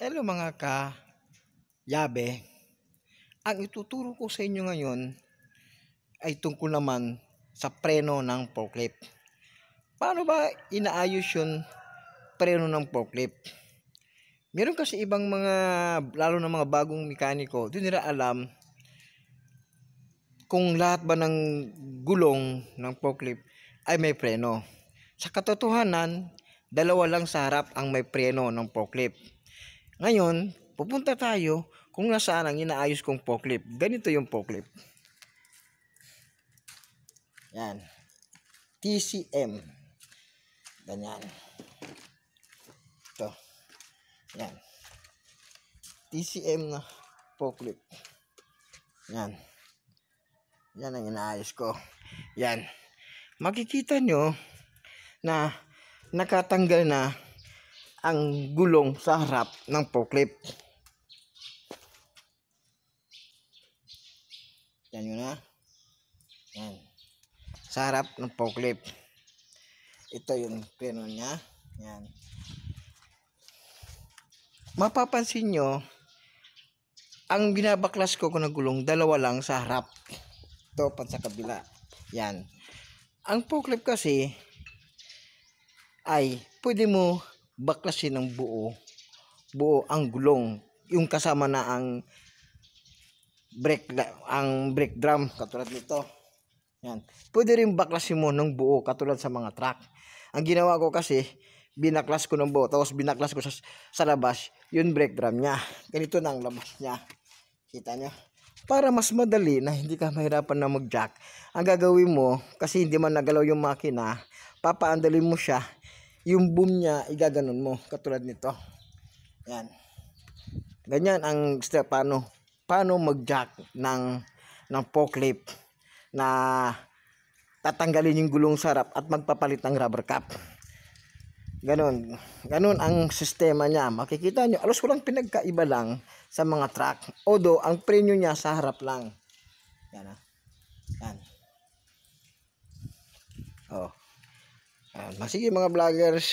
Hello mga ka yabe. Ang ituturo ko sa inyo ngayon ay tungkol naman sa preno ng forklift. Paano ba inaayos yung preno ng forklift? Meron kasi ibang mga, lalo na mga bagong mekaniko, hindi nila alam kung lahat ba ng gulong ng forklift ay may preno. Sa katotohanan, dalawa lang sa harap ang may preno ng forklift ngayon, pupunta tayo kung nasaan ang inaayos kong forklift. Ganito yung forklift. Yan. TCM. Ganyan. Ito. Yan. TCM na forklift. Yan. Yan ang inaayos ko. Yan. Makikita nyo na nakatanggal na ang gulong sa harap ng forklift. Yan yun ha. Ah. Yan. Sa harap ng forklift. Ito yung preno niya. Yan. Mapapansin nyo, ang binabaklas ko kung nagulong, dalawa lang sa harap. Ito, sa kabila. Yan. Ang forklift kasi, ay pwede mo baklasin ng buo buo ang gulong yung kasama na ang brake ang brake drum katulad nito yan pwede rin baklasin mo ng buo katulad sa mga truck ang ginawa ko kasi binaklas ko ng buo tapos binaklas ko sa, sa labas yung brake drum niya ganito na ang labas niya kita niyo para mas madali na hindi ka mahirapan na mag-jack. Ang gagawin mo, kasi hindi man nagalaw yung makina, papaandalin mo siya yung boom niya igaganon mo katulad nito yan ganyan ang step paano paano magjack ng ng forklift na tatanggalin yung gulong sarap at magpapalit ng rubber cap Ganon. Ganon ang sistema niya. Makikita nyo, alos walang pinagkaiba lang sa mga truck. Although, ang preno niya sa harap lang. Yan ah Yan. Oh. Ayan. Ah, sige mga vloggers.